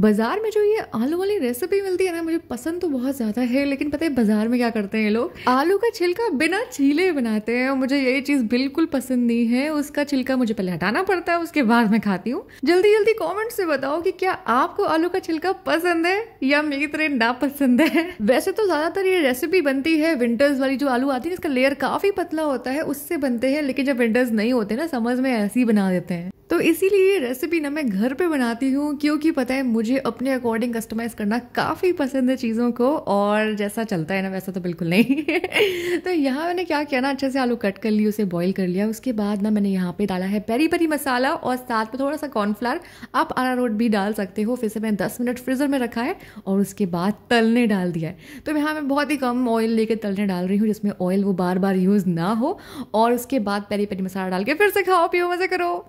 बाज़ार में जो ये आलू वाली रेसिपी मिलती है ना मुझे पसंद तो बहुत ज़्यादा है लेकिन पता है बाज़ार में क्या करते हैं ये लोग आलू का छिलका बिना छीले बनाते हैं और मुझे ये चीज़ बिल्कुल पसंद नहीं है उसका छिलका मुझे पहले हटाना पड़ता है उसके बाद मैं खाती हूँ जल्दी जल्दी कॉमेंट से बताओ कि क्या आपको आलू का छिलका पसंद है या मेरी तरह ना पसंद है वैसे तो ज़्यादातर ये रेसिपी बनती है विंटर्स वाली जो आलू आती है इसका लेयर काफ़ी पतला होता है उससे बनते हैं लेकिन जब विंटर्स नहीं होते ना समझ में ऐसे ही बना देते हैं तो इसीलिए ये रेसिपी ना मैं घर पे बनाती हूँ क्योंकि पता है मुझे मुझे अपने अकॉर्डिंग कस्टमाइज़ करना काफ़ी पसंद है चीज़ों को और जैसा चलता है ना वैसा तो बिल्कुल नहीं तो यहाँ मैंने क्या किया ना अच्छे से आलू कट कर लिए उसे बॉईल कर लिया उसके बाद ना मैंने यहाँ पे डाला है पेरी पेरी मसाला और साथ में थोड़ा सा कॉर्नफ्लावर आप रोट भी डाल सकते हो फिर से मैंने दस मिनट फ्रीज़र में रखा है और उसके बाद तलने डाल दिया है तो यहाँ मैं बहुत ही कम ऑयल लेकर तलने डाल रही हूँ जिसमें ऑयल वो बार बार यूज़ ना हो और उसके बाद पेरी पेरी मसाला डाल के फिर से खाओ पियो मज़े करो